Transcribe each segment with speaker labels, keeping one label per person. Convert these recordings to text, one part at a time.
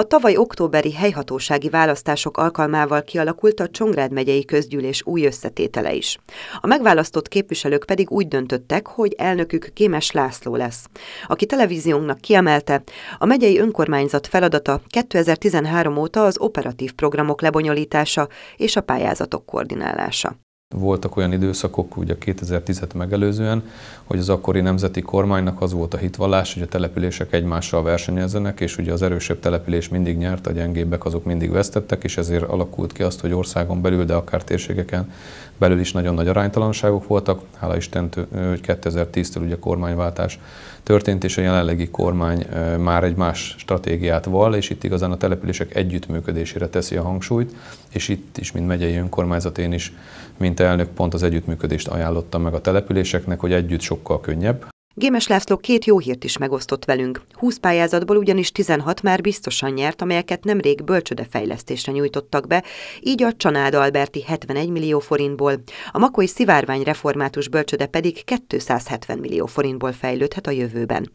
Speaker 1: A tavaly októberi helyhatósági választások alkalmával kialakult a Csongrád megyei közgyűlés új összetétele is. A megválasztott képviselők pedig úgy döntöttek, hogy elnökük kémes László lesz, aki televíziónknak kiemelte, a megyei önkormányzat feladata 2013 óta az operatív programok lebonyolítása és a pályázatok koordinálása.
Speaker 2: Voltak olyan időszakok, ugye 2010-et megelőzően, hogy az akkori nemzeti kormánynak az volt a hitvallás, hogy a települések egymással versenyezzenek, és ugye az erősebb település mindig nyert, a gyengébbek azok mindig vesztettek, és ezért alakult ki azt, hogy országon belül, de akár térségeken belül is nagyon nagy aránytalanságok voltak. Hála Isten, hogy 2010-től ugye kormányváltás történt, és a jelenlegi kormány már egy más stratégiát val, és itt igazán a települések együttműködésére teszi a hangsúlyt, és itt is, mint megyei önkormányzat, én is, mint elnök pont az együttműködést ajánlotta meg a településeknek, hogy együtt sokkal könnyebb.
Speaker 1: Gémes László két jó hírt is megosztott velünk. 20 pályázatból ugyanis 16 már biztosan nyert, amelyeket nemrég bölcsödefejlesztésre nyújtottak be, így a csanád Alberti 71 millió forintból, a Makói Szivárvány református bölcsöde pedig 270 millió forintból fejlődhet a jövőben.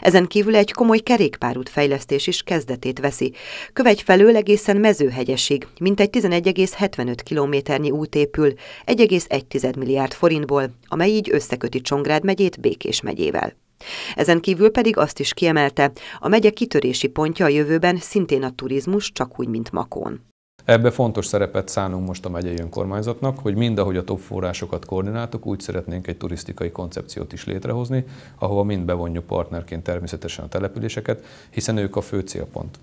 Speaker 1: Ezen kívül egy komoly kerékpárút fejlesztés is kezdetét veszi. Kövegy felől egészen mezőhegyesig, mintegy 11,75 kilométernyi út épül, 1,1 milliárd forintból, amely így összeköti Csongrád megyét Békés megyével. Ezen kívül pedig azt is kiemelte, a megye kitörési pontja a jövőben szintén a turizmus, csak úgy, mint Makón.
Speaker 2: Ebbe fontos szerepet szánunk most a megyei önkormányzatnak, hogy mindahogy a top forrásokat koordináltuk, úgy szeretnénk egy turisztikai koncepciót is létrehozni, ahova mind bevonjuk partnerként természetesen a településeket, hiszen ők a fő célpont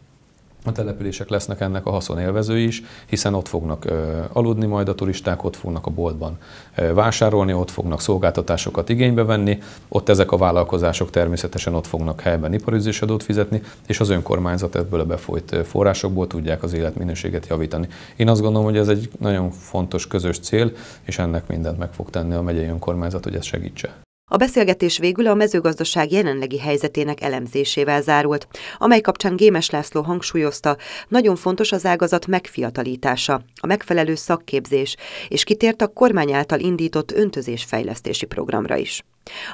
Speaker 2: a települések lesznek ennek a haszonélvezői is, hiszen ott fognak ö, aludni majd a turisták, ott fognak a boltban ö, vásárolni, ott fognak szolgáltatásokat igénybe venni, ott ezek a vállalkozások természetesen ott fognak helyben iparizés adót fizetni, és az önkormányzat ebből a befolyt forrásokból tudják az életminőséget javítani. Én azt gondolom, hogy ez egy nagyon fontos közös cél, és ennek mindent meg fog tenni a megyei önkormányzat, hogy ezt segítse.
Speaker 1: A beszélgetés végül a mezőgazdaság jelenlegi helyzetének elemzésével zárult, amely kapcsán Gémes László hangsúlyozta, nagyon fontos az ágazat megfiatalítása, a megfelelő szakképzés, és kitért a kormány által indított öntözésfejlesztési programra is.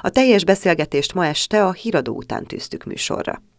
Speaker 1: A teljes beszélgetést ma este a híradó után tűztük műsorra.